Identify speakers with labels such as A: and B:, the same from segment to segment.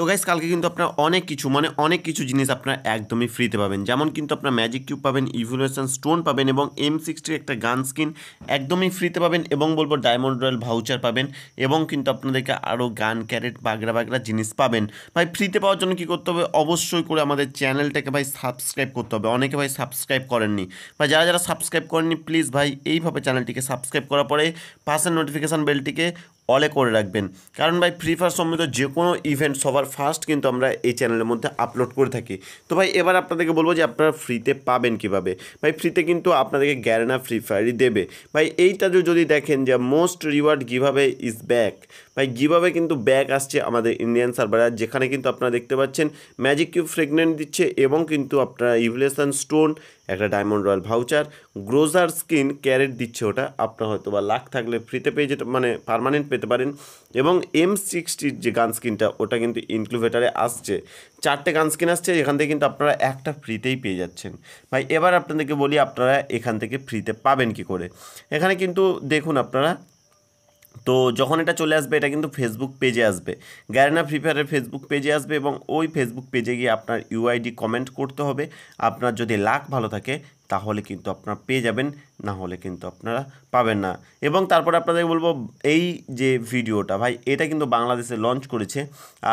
A: তো গাইস কালকে কিন্তু আপনার অনেক কিছু মানে অনেক কিছু জিনিস আপনারা একদমই ফ্রিতে পাবেন যেমন কিন্তু আপনার ম্যাজিক কিউব পাবেন ইভুলেশন স্টোন পাবেন এবং এম সিক্সটির একটা গান স্কিন একদমই ফ্রিতে পাবেন এবং বলবো ডায়মন্ড রয়্যাল ভাউচার পাবেন এবং কিন্তু আপনাদেরকে আরও গান ক্যারেট বাগড়া বাগড়া জিনিস পাবেন ভাই ফ্রিতে পাওয়ার জন্য কি করতে হবে অবশ্যই করে আমাদের চ্যানেলটাকে ভাই সাবস্ক্রাইব করতে হবে অনেকে ভাই সাবস্ক্রাইব করেননি বা যারা যারা সাবস্ক্রাইব করেননি প্লিজ ভাই এইভাবে চ্যানেলটিকে সাবস্ক্রাইব করার পরে পাশের নোটিফিকেশান বেলটিকে অলে করে রাখবেন কারণ ভাই ফ্রি ফায়ার সম্বন্ধে যে কোনো ইভেন্ট সবার ফার্স্ট কিন্তু আমরা এই চ্যানেলের মধ্যে আপলোড করে থাকি তো ভাই এবার আপনাদেরকে বলবো যে আপনারা ফ্রিতে পাবেন কিভাবে ভাই ফ্রিতে কিন্তু আপনাদেরকে গ্যারেনা ফ্রি ফায়ারই দেবে ভাই এইটা যদি দেখেন যে মোস্ট রিওয়ার্ড কীভাবে ইজ ব্যাক ভাই গিভাবে কিন্তু ব্যাক আসছে আমাদের ইন্ডিয়ান সার্ভারে যেখানে কিন্তু আপনারা দেখতে পাচ্ছেন ম্যাজিক কিউব ফ্রেগনেন্ট দিচ্ছে এবং কিন্তু আপনারা ইভলেশন স্টোন একটা diamond royal voucher Groza skin crate দিচ্ছে ওটা আপনার হয়তো বা লাখ থাকলে ফ্রিতে পেয়ে যেতে মানে পারমানেন্ট পেতে পারেন এবং এম সিক্সটির যে গান স্কিনটা ওটা কিন্তু ইনক্লুভেটারে আসছে চারটে গান স্কিন আসছে এখান থেকে কিন্তু আপনারা একটা ফ্রিতেই পেয়ে যাচ্ছেন ভাই এবার আপনাদেরকে বলি আপনারা এখান থেকে ফ্রিতে পাবেন কি করে এখানে কিন্তু দেখুন আপনারা তো যখন এটা চলে আসবে এটা কিন্তু ফেসবুক পেজে আসবে গ্যারেনা ফ্রি ফায়ারের ফেসবুক পেজে আসবে এবং ওই ফেসবুক পেজে গিয়ে আপনার ইউআইডি কমেন্ট করতে হবে আপনার যদি লাখ ভালো থাকে তাহলে কিন্তু আপনারা পেয়ে যাবেন না হলে কিন্তু আপনারা পাবেন না এবং তারপরে আপনাদের বলবো এই যে ভিডিওটা ভাই এটা কিন্তু বাংলাদেশে লঞ্চ করেছে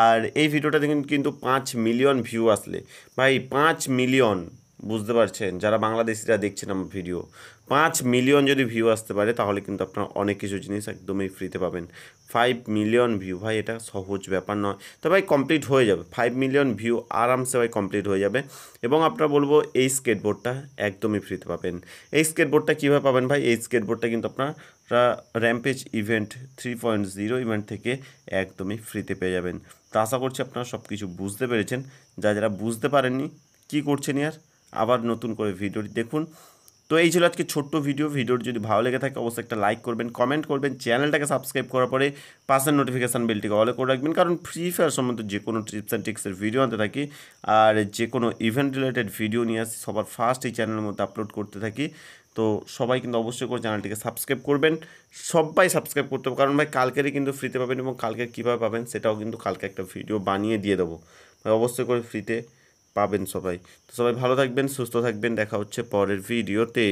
A: আর এই ভিডিওটা কিন্তু পাঁচ মিলিয়ন ভিউ আসলে ভাই পাঁচ মিলিয়ন বুঝতে পারছেন যারা বাংলাদেশিরা দেখছেন আমার ভিডিও পাঁচ মিলিয়ন যদি ভিউ আসতে পারে তাহলে কিন্তু আপনার অনেক কিছু জিনিস একদমই ফ্রিতে পাবেন ফাইভ মিলিয়ন ভিউ ভাই এটা সহজ ব্যাপার নয় তো ভাই কমপ্লিট হয়ে যাবে ফাইভ মিলিয়ন ভিউ আরামসে ভাই কমপ্লিট হয়ে যাবে এবং আপনারা বলবো এই স্কেটবোর্ডটা একদমই ফ্রিতে পাবেন এই স্কেটবোর্ডটা কীভাবে পাবেন ভাই এই স্কেটবোর্ডটা কিন্তু আপনারা rampage event three point zero event থেকে একদমই ফ্রিতে পেয়ে যাবেন তো আশা করছি আপনারা সব কিছু বুঝতে পেরেছেন যা যারা বুঝতে পারেননি কী করছেন ইয়ার আবার নতুন করে ভিডিওটি দেখুন তো এই ছিল আজকে ছোট্ট ভিডিও ভিডিওটি যদি ভালো লেগে থাকে অবশ্যই একটা লাইক করবেন কমেন্ট করবেন চ্যানেলটাকে সাবস্ক্রাইব করার পরে পাশের নোটিফিকেশান বেলটিকে অলে করে রাখবেন কারণ ফ্রি ফায়ার সম্বন্ধে যে কোনো টিপস অ্যান্ড ট্রিক্সের ভিডিও আনতে থাকি আর যে কোনো ইভেন্ট রিলেটেড ভিডিও নিয়ে আসি সবার ফার্স্ট এই চ্যানেলের মধ্যে আপলোড করতে থাকি তো সবাই কিন্তু অবশ্যই করে চ্যানেলটিকে সাবস্ক্রাইব করবেন সবাই সাবস্ক্রাইব করতে হবে কারণ ভাই কালকেরই কিন্তু ফ্রিতে পাবেন এবং কালকে কীভাবে পাবেন সেটাও কিন্তু কালকে একটা ভিডিও বানিয়ে দিয়ে দেবো অবশ্যই করে ফ্রিতে পাবেন সবাই তো সবাই ভালো থাকবেন সুস্থ থাকবেন দেখা হচ্ছে পরের ভিডিওতে